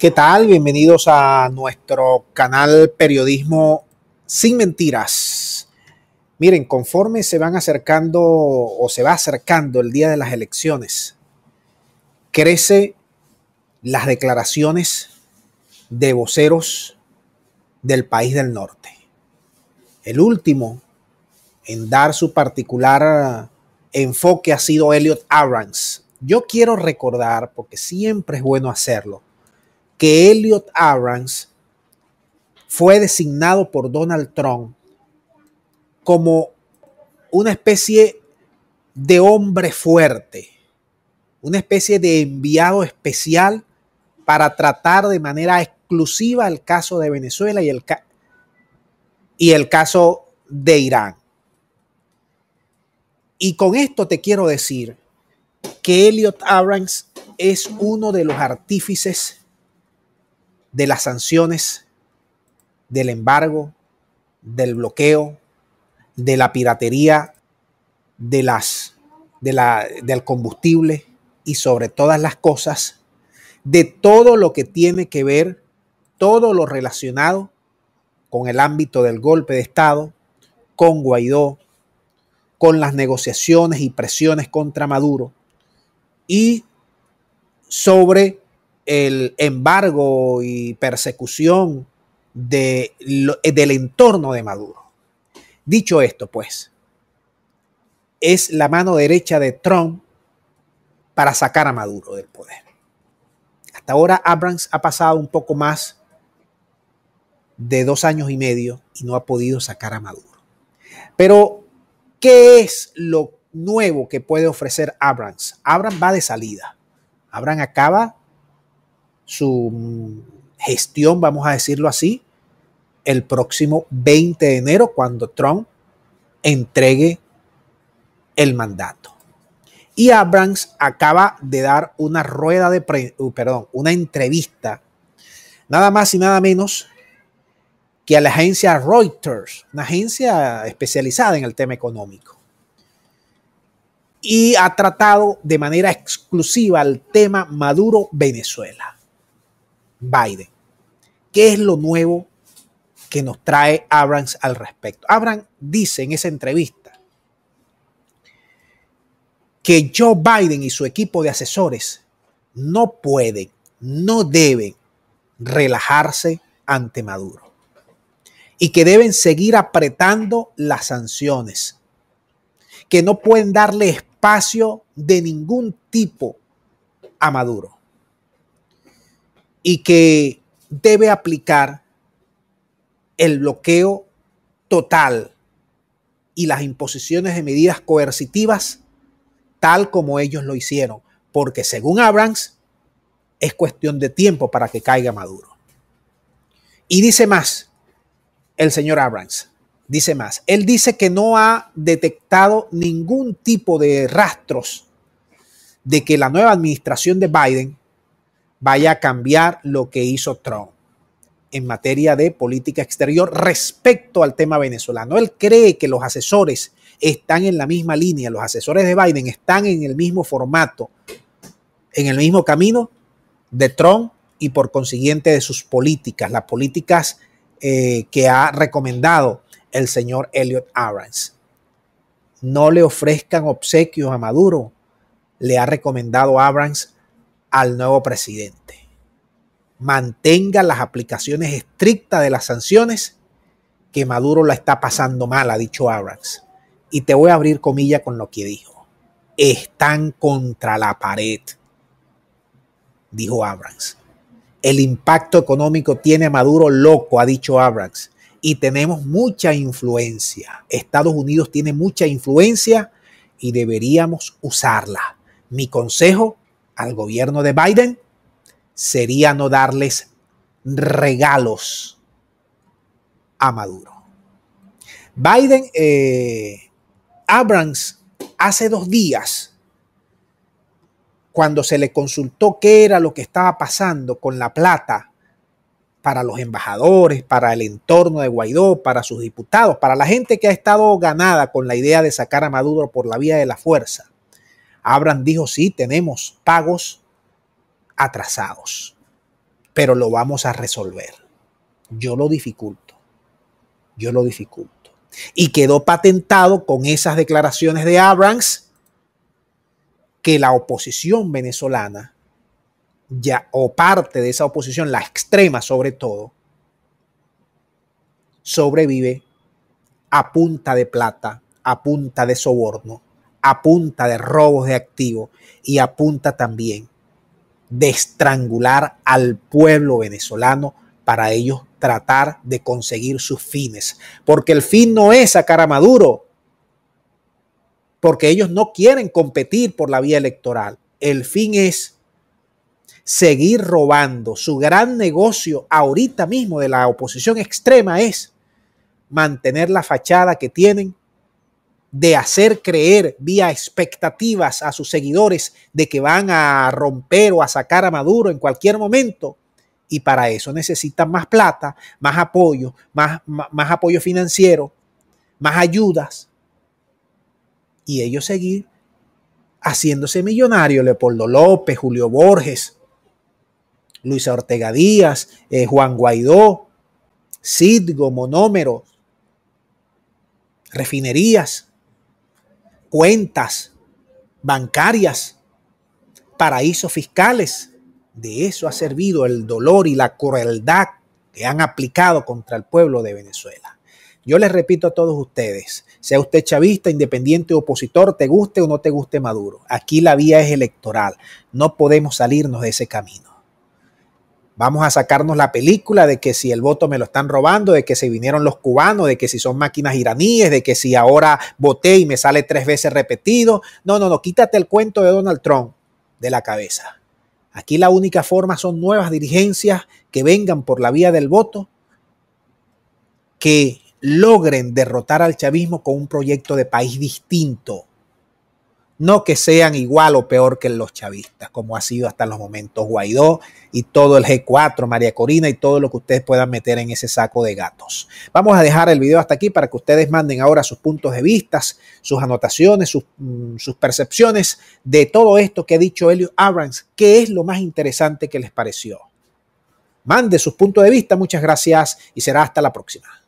¿Qué tal? Bienvenidos a nuestro canal Periodismo sin Mentiras. Miren, conforme se van acercando o se va acercando el día de las elecciones, crece las declaraciones de voceros del país del norte. El último en dar su particular enfoque ha sido Elliot Abrams. Yo quiero recordar, porque siempre es bueno hacerlo, que Elliot Abrams fue designado por Donald Trump como una especie de hombre fuerte, una especie de enviado especial para tratar de manera exclusiva el caso de Venezuela y el, y el caso de Irán. Y con esto te quiero decir que Elliot Abrams es uno de los artífices de las sanciones, del embargo, del bloqueo, de la piratería, de las, de la, del combustible y sobre todas las cosas, de todo lo que tiene que ver, todo lo relacionado con el ámbito del golpe de Estado, con Guaidó, con las negociaciones y presiones contra Maduro y sobre el embargo y persecución de, eh, del entorno de Maduro. Dicho esto, pues, es la mano derecha de Trump para sacar a Maduro del poder. Hasta ahora Abrams ha pasado un poco más de dos años y medio y no ha podido sacar a Maduro. Pero, ¿qué es lo nuevo que puede ofrecer Abrams? Abrams va de salida. Abrams acaba su mm, gestión, vamos a decirlo así, el próximo 20 de enero cuando Trump entregue el mandato. Y Abrams acaba de dar una rueda de uh, perdón, una entrevista nada más y nada menos que a la agencia Reuters, una agencia especializada en el tema económico. Y ha tratado de manera exclusiva el tema Maduro-Venezuela. Biden. ¿Qué es lo nuevo que nos trae Abrams al respecto? Abrams dice en esa entrevista que Joe Biden y su equipo de asesores no pueden, no deben relajarse ante Maduro y que deben seguir apretando las sanciones, que no pueden darle espacio de ningún tipo a Maduro y que debe aplicar el bloqueo total y las imposiciones de medidas coercitivas tal como ellos lo hicieron, porque según Abrams es cuestión de tiempo para que caiga Maduro. Y dice más, el señor Abrams, dice más, él dice que no ha detectado ningún tipo de rastros de que la nueva administración de Biden vaya a cambiar lo que hizo Trump en materia de política exterior respecto al tema venezolano. Él cree que los asesores están en la misma línea, los asesores de Biden están en el mismo formato, en el mismo camino de Trump y por consiguiente de sus políticas, las políticas eh, que ha recomendado el señor Elliot Abrams. No le ofrezcan obsequios a Maduro, le ha recomendado Abrams al nuevo presidente. Mantenga las aplicaciones estrictas de las sanciones que Maduro la está pasando mal, ha dicho Abrax. Y te voy a abrir comilla con lo que dijo. Están contra la pared, dijo Abrams. El impacto económico tiene a Maduro loco, ha dicho Abrams. Y tenemos mucha influencia. Estados Unidos tiene mucha influencia y deberíamos usarla. Mi consejo, al gobierno de Biden sería no darles regalos a Maduro. Biden, eh, Abrams, hace dos días, cuando se le consultó qué era lo que estaba pasando con la plata para los embajadores, para el entorno de Guaidó, para sus diputados, para la gente que ha estado ganada con la idea de sacar a Maduro por la vía de la fuerza, Abraham dijo, sí, tenemos pagos atrasados, pero lo vamos a resolver. Yo lo dificulto, yo lo dificulto. Y quedó patentado con esas declaraciones de Abrams que la oposición venezolana, ya, o parte de esa oposición, la extrema sobre todo, sobrevive a punta de plata, a punta de soborno a punta de robos de activos y apunta también de estrangular al pueblo venezolano para ellos tratar de conseguir sus fines. Porque el fin no es sacar a Maduro, porque ellos no quieren competir por la vía electoral. El fin es seguir robando. Su gran negocio ahorita mismo de la oposición extrema es mantener la fachada que tienen de hacer creer vía expectativas a sus seguidores de que van a romper o a sacar a Maduro en cualquier momento. Y para eso necesitan más plata, más apoyo, más, más, apoyo financiero, más ayudas. Y ellos seguir haciéndose millonarios, Leopoldo López, Julio Borges, Luisa Ortega Díaz, eh, Juan Guaidó, Sidgo, Monómero, refinerías, cuentas bancarias, paraísos fiscales. De eso ha servido el dolor y la crueldad que han aplicado contra el pueblo de Venezuela. Yo les repito a todos ustedes, sea usted chavista, independiente, opositor, te guste o no te guste Maduro, aquí la vía es electoral, no podemos salirnos de ese camino. Vamos a sacarnos la película de que si el voto me lo están robando, de que se vinieron los cubanos, de que si son máquinas iraníes, de que si ahora voté y me sale tres veces repetido. No, no, no, quítate el cuento de Donald Trump de la cabeza. Aquí la única forma son nuevas dirigencias que vengan por la vía del voto, que logren derrotar al chavismo con un proyecto de país distinto no que sean igual o peor que los chavistas, como ha sido hasta los momentos Guaidó y todo el G4, María Corina y todo lo que ustedes puedan meter en ese saco de gatos. Vamos a dejar el video hasta aquí para que ustedes manden ahora sus puntos de vista, sus anotaciones, sus, mm, percepciones de todo esto que ha dicho Elliot Abrams. que es lo más interesante que les pareció? Mande sus puntos de vista, muchas gracias y será hasta la próxima.